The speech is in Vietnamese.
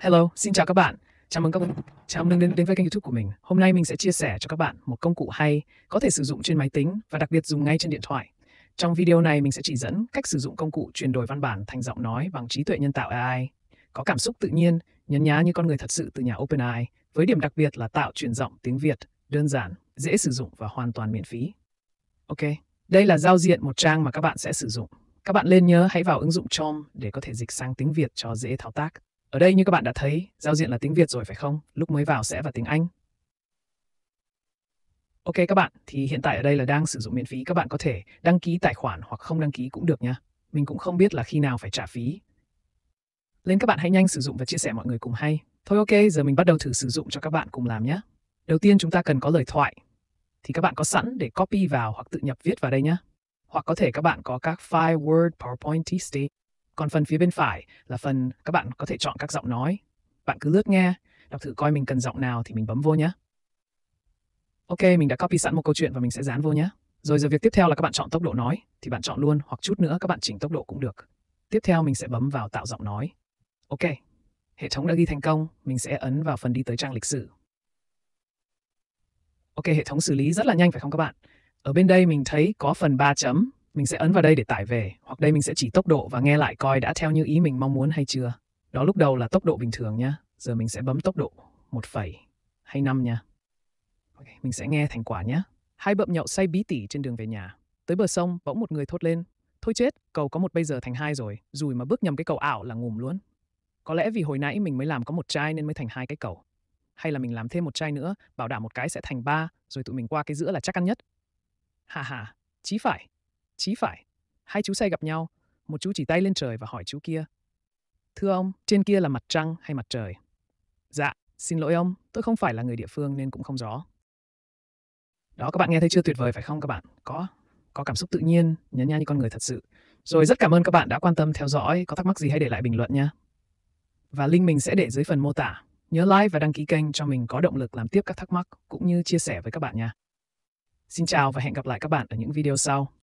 Hello, xin chào các bạn. Chào mừng các bạn. Chào mừng đến, đến với kênh YouTube của mình. Hôm nay mình sẽ chia sẻ cho các bạn một công cụ hay có thể sử dụng trên máy tính và đặc biệt dùng ngay trên điện thoại. Trong video này mình sẽ chỉ dẫn cách sử dụng công cụ chuyển đổi văn bản thành giọng nói bằng trí tuệ nhân tạo AI, có cảm xúc tự nhiên, nhấn nhá như con người thật sự từ nhà OpenAI, với điểm đặc biệt là tạo chuyển giọng tiếng Việt, đơn giản, dễ sử dụng và hoàn toàn miễn phí. Ok, đây là giao diện một trang mà các bạn sẽ sử dụng. Các bạn lên nhớ hãy vào ứng dụng Chrome để có thể dịch sang tiếng Việt cho dễ thao tác. Ở đây như các bạn đã thấy, giao diện là tiếng Việt rồi phải không? Lúc mới vào sẽ vào tiếng Anh. Ok các bạn, thì hiện tại ở đây là đang sử dụng miễn phí, các bạn có thể đăng ký tài khoản hoặc không đăng ký cũng được nha. Mình cũng không biết là khi nào phải trả phí. Lên các bạn hãy nhanh sử dụng và chia sẻ mọi người cùng hay. Thôi ok, giờ mình bắt đầu thử sử dụng cho các bạn cùng làm nhé. Đầu tiên chúng ta cần có lời thoại. Thì các bạn có sẵn để copy vào hoặc tự nhập viết vào đây nhé. Hoặc có thể các bạn có các file Word, PowerPoint, TXT còn phần phía bên phải là phần các bạn có thể chọn các giọng nói. Bạn cứ lướt nghe, đọc thử coi mình cần giọng nào thì mình bấm vô nhé. Ok, mình đã copy sẵn một câu chuyện và mình sẽ dán vô nhé. Rồi giờ việc tiếp theo là các bạn chọn tốc độ nói, thì bạn chọn luôn hoặc chút nữa các bạn chỉnh tốc độ cũng được. Tiếp theo mình sẽ bấm vào tạo giọng nói. Ok, hệ thống đã ghi thành công, mình sẽ ấn vào phần đi tới trang lịch sử. Ok, hệ thống xử lý rất là nhanh phải không các bạn? Ở bên đây mình thấy có phần 3 chấm mình sẽ ấn vào đây để tải về, hoặc đây mình sẽ chỉ tốc độ và nghe lại coi đã theo như ý mình mong muốn hay chưa. Đó lúc đầu là tốc độ bình thường nhé, giờ mình sẽ bấm tốc độ 1 phẩy hay 5 nha. Okay, mình sẽ nghe thành quả nhé. Hai bậm nhậu say bí tỉ trên đường về nhà. Tới bờ sông, bỗng một người thốt lên. Thôi chết, cầu có một bây giờ thành hai rồi, rùi mà bước nhầm cái cầu ảo là ngủm luôn. Có lẽ vì hồi nãy mình mới làm có một chai nên mới thành hai cái cầu. Hay là mình làm thêm một chai nữa, bảo đảm một cái sẽ thành ba, rồi tụi mình qua cái giữa là chắc ăn nhất. Hà hà, chí phải, Chí phải. Hai chú say gặp nhau, một chú chỉ tay lên trời và hỏi chú kia. Thưa ông, trên kia là mặt trăng hay mặt trời? Dạ, xin lỗi ông, tôi không phải là người địa phương nên cũng không rõ. Đó các bạn nghe thấy chưa tuyệt vời phải không các bạn? Có, có cảm xúc tự nhiên, nhấn nha như con người thật sự. Rồi rất cảm ơn các bạn đã quan tâm theo dõi, có thắc mắc gì hãy để lại bình luận nha. Và link mình sẽ để dưới phần mô tả. Nhớ like và đăng ký kênh cho mình có động lực làm tiếp các thắc mắc cũng như chia sẻ với các bạn nha. Xin chào và hẹn gặp lại các bạn ở những video sau.